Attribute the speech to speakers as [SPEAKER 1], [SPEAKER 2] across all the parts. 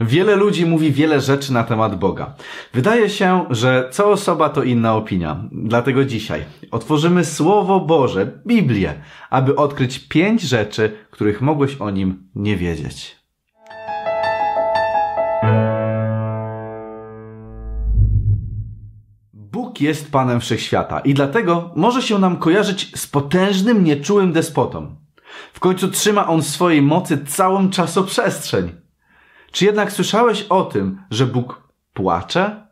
[SPEAKER 1] Wiele ludzi mówi wiele rzeczy na temat Boga. Wydaje się, że co osoba to inna opinia. Dlatego dzisiaj otworzymy Słowo Boże, Biblię, aby odkryć pięć rzeczy, których mogłeś o nim nie wiedzieć. Bóg jest Panem Wszechświata i dlatego może się nam kojarzyć z potężnym, nieczułym despotą. W końcu trzyma on w swojej mocy całą czasoprzestrzeń. Czy jednak słyszałeś o tym, że Bóg płacze?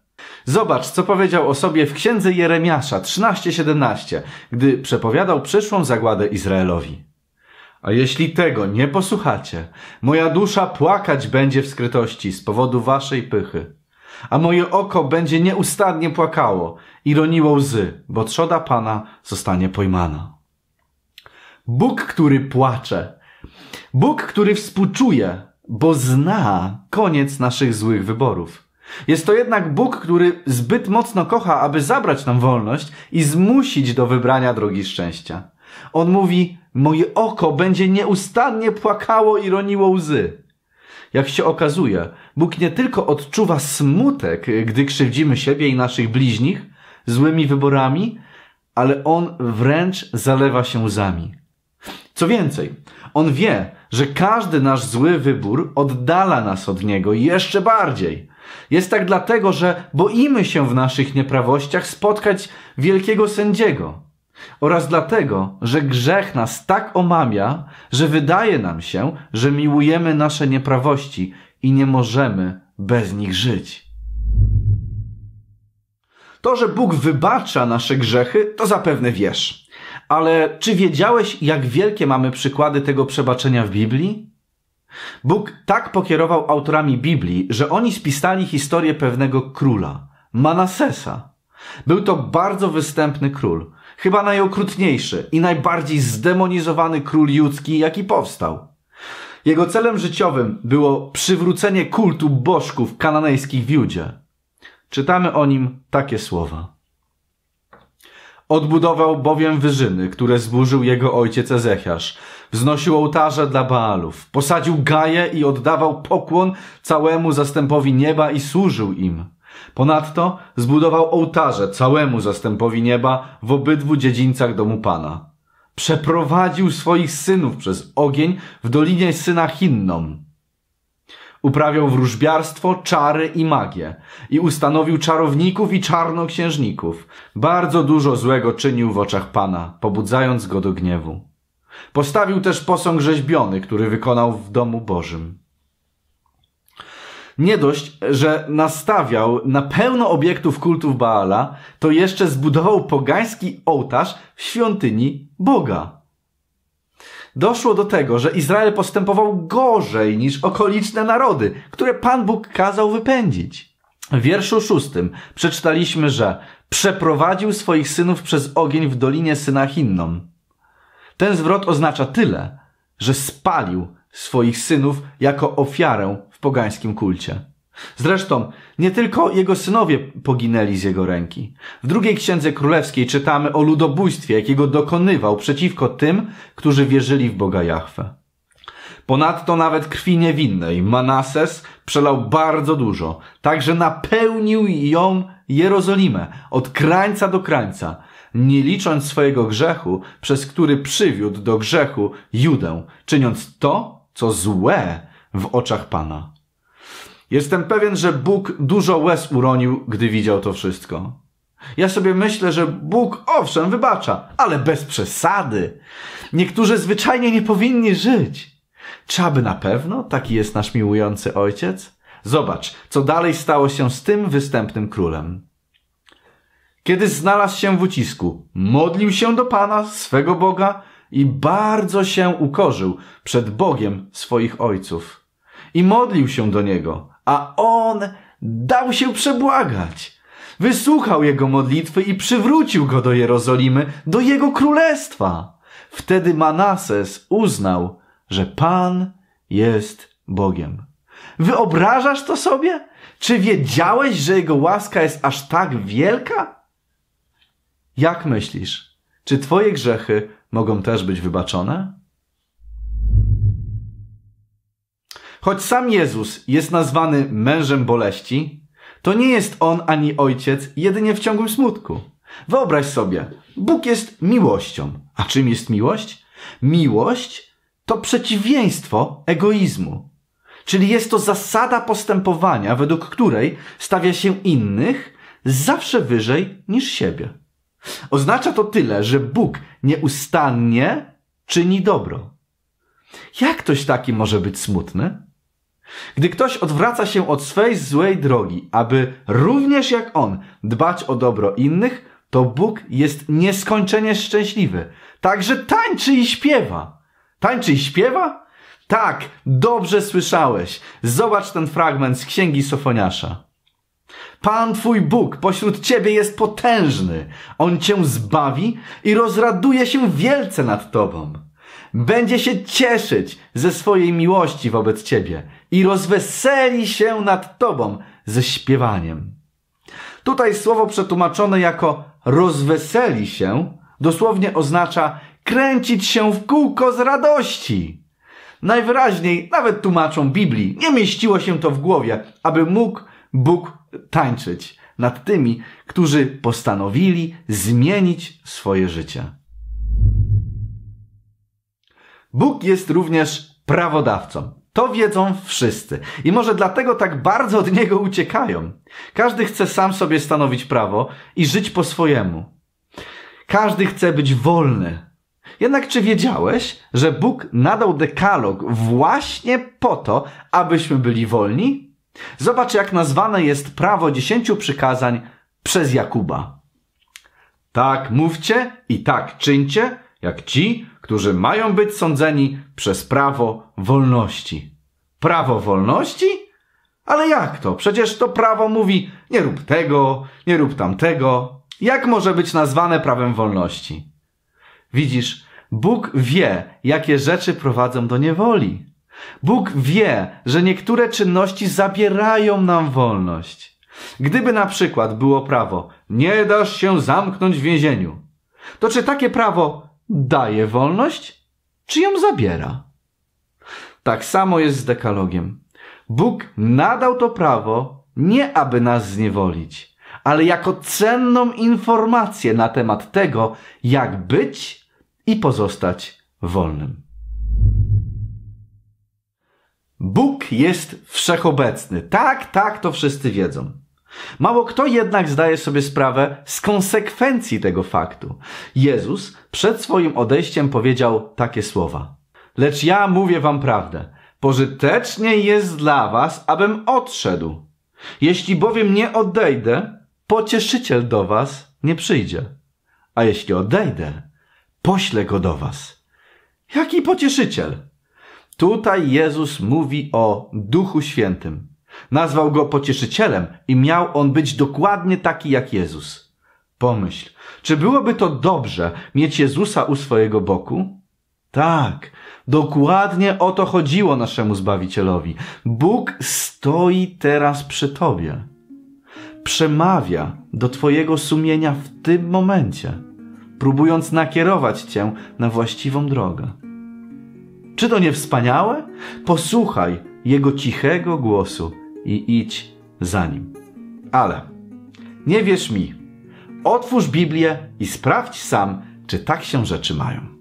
[SPEAKER 1] Zobacz, co powiedział o sobie w księdze Jeremiasza 13:17, gdy przepowiadał przyszłą zagładę Izraelowi. A jeśli tego nie posłuchacie, moja dusza płakać będzie w skrytości z powodu waszej pychy, a moje oko będzie nieustannie płakało i roniło łzy, bo trzoda Pana zostanie pojmana. Bóg, który płacze, Bóg, który współczuje, bo zna koniec naszych złych wyborów. Jest to jednak Bóg, który zbyt mocno kocha, aby zabrać nam wolność i zmusić do wybrania drogi szczęścia. On mówi, moje oko będzie nieustannie płakało i roniło łzy. Jak się okazuje, Bóg nie tylko odczuwa smutek, gdy krzywdzimy siebie i naszych bliźnich złymi wyborami, ale On wręcz zalewa się łzami. Co więcej, on wie, że każdy nasz zły wybór oddala nas od niego jeszcze bardziej. Jest tak dlatego, że boimy się w naszych nieprawościach spotkać wielkiego sędziego. Oraz dlatego, że grzech nas tak omamia, że wydaje nam się, że miłujemy nasze nieprawości i nie możemy bez nich żyć. To, że Bóg wybacza nasze grzechy, to zapewne wiesz. Ale czy wiedziałeś, jak wielkie mamy przykłady tego przebaczenia w Biblii? Bóg tak pokierował autorami Biblii, że oni spisali historię pewnego króla, Manasesa. Był to bardzo występny król, chyba najokrutniejszy i najbardziej zdemonizowany król judzki, jaki powstał. Jego celem życiowym było przywrócenie kultu bożków kananejskich w Judzie. Czytamy o nim takie słowa. Odbudował bowiem wyżyny, które zburzył jego ojciec Ezechiasz. Wznosił ołtarze dla Baalów. Posadził gaje i oddawał pokłon całemu zastępowi nieba i służył im. Ponadto zbudował ołtarze całemu zastępowi nieba w obydwu dziedzińcach domu Pana. Przeprowadził swoich synów przez ogień w dolinie syna Chinnom. Uprawiał wróżbiarstwo, czary i magię. I ustanowił czarowników i czarnoksiężników. Bardzo dużo złego czynił w oczach Pana, pobudzając go do gniewu. Postawił też posąg rzeźbiony, który wykonał w domu Bożym. Nie dość, że nastawiał na pełno obiektów kultów Baala, to jeszcze zbudował pogański ołtarz w świątyni Boga doszło do tego, że Izrael postępował gorzej niż okoliczne narody, które Pan Bóg kazał wypędzić. W wierszu szóstym przeczytaliśmy, że przeprowadził swoich synów przez ogień w dolinie syna Hinnom. Ten zwrot oznacza tyle, że spalił swoich synów jako ofiarę w pogańskim kulcie. Zresztą nie tylko jego synowie poginęli z jego ręki. W drugiej księdze królewskiej czytamy o ludobójstwie, jakiego dokonywał przeciwko tym, którzy wierzyli w Boga Jahwe. Ponadto nawet krwi niewinnej Manases przelał bardzo dużo, także napełnił ją Jerozolimę od krańca do krańca, nie licząc swojego grzechu, przez który przywiódł do grzechu Judę, czyniąc to, co złe w oczach Pana. Jestem pewien, że Bóg dużo łez uronił, gdy widział to wszystko. Ja sobie myślę, że Bóg owszem wybacza, ale bez przesady. Niektórzy zwyczajnie nie powinni żyć. Czy aby na pewno taki jest nasz miłujący ojciec? Zobacz, co dalej stało się z tym występnym królem. Kiedy znalazł się w ucisku, modlił się do Pana, swego Boga i bardzo się ukorzył przed Bogiem swoich ojców i modlił się do niego, a on dał się przebłagać. Wysłuchał jego modlitwy i przywrócił go do Jerozolimy, do jego królestwa. Wtedy Manases uznał, że Pan jest Bogiem. Wyobrażasz to sobie? Czy wiedziałeś, że jego łaska jest aż tak wielka? Jak myślisz? Czy twoje grzechy mogą też być wybaczone? Choć sam Jezus jest nazwany mężem boleści, to nie jest on ani ojciec jedynie w ciągłym smutku. Wyobraź sobie, Bóg jest miłością. A czym jest miłość? Miłość to przeciwieństwo egoizmu. Czyli jest to zasada postępowania, według której stawia się innych zawsze wyżej niż siebie. Oznacza to tyle, że Bóg nieustannie czyni dobro. Jak ktoś taki może być smutny? Gdy ktoś odwraca się od swej złej drogi, aby również jak on dbać o dobro innych, to Bóg jest nieskończenie szczęśliwy. Także tańczy i śpiewa. Tańczy i śpiewa? Tak, dobrze słyszałeś. Zobacz ten fragment z księgi Sofoniasza. Pan Twój Bóg pośród Ciebie jest potężny. On Cię zbawi i rozraduje się wielce nad Tobą będzie się cieszyć ze swojej miłości wobec Ciebie i rozweseli się nad Tobą ze śpiewaniem. Tutaj słowo przetłumaczone jako rozweseli się dosłownie oznacza kręcić się w kółko z radości. Najwyraźniej, nawet tłumaczą Biblii, nie mieściło się to w głowie, aby mógł Bóg tańczyć nad tymi, którzy postanowili zmienić swoje życie. Bóg jest również prawodawcą. To wiedzą wszyscy. I może dlatego tak bardzo od niego uciekają. Każdy chce sam sobie stanowić prawo i żyć po swojemu. Każdy chce być wolny. Jednak czy wiedziałeś, że Bóg nadał dekalog właśnie po to, abyśmy byli wolni? Zobacz, jak nazwane jest prawo dziesięciu przykazań przez Jakuba. Tak mówcie i tak czyńcie, jak ci, którzy mają być sądzeni przez prawo wolności. Prawo wolności? Ale jak to? Przecież to prawo mówi nie rób tego, nie rób tamtego. Jak może być nazwane prawem wolności? Widzisz, Bóg wie, jakie rzeczy prowadzą do niewoli. Bóg wie, że niektóre czynności zabierają nam wolność. Gdyby na przykład było prawo nie dasz się zamknąć w więzieniu, to czy takie prawo daje wolność, czy ją zabiera. Tak samo jest z dekalogiem. Bóg nadał to prawo nie aby nas zniewolić, ale jako cenną informację na temat tego, jak być i pozostać wolnym. Bóg jest wszechobecny. Tak, tak, to wszyscy wiedzą. Mało kto jednak zdaje sobie sprawę z konsekwencji tego faktu. Jezus przed swoim odejściem powiedział takie słowa. Lecz ja mówię wam prawdę. Pożytecznie jest dla was, abym odszedł. Jeśli bowiem nie odejdę, pocieszyciel do was nie przyjdzie. A jeśli odejdę, poślę go do was. Jaki pocieszyciel? Tutaj Jezus mówi o Duchu Świętym. Nazwał go pocieszycielem i miał on być dokładnie taki jak Jezus. Pomyśl, czy byłoby to dobrze mieć Jezusa u swojego boku? Tak, dokładnie o to chodziło naszemu Zbawicielowi. Bóg stoi teraz przy Tobie. Przemawia do Twojego sumienia w tym momencie, próbując nakierować Cię na właściwą drogę. Czy to nie wspaniałe? Posłuchaj Jego cichego głosu i idź za nim. Ale nie wierz mi. Otwórz Biblię i sprawdź sam, czy tak się rzeczy mają.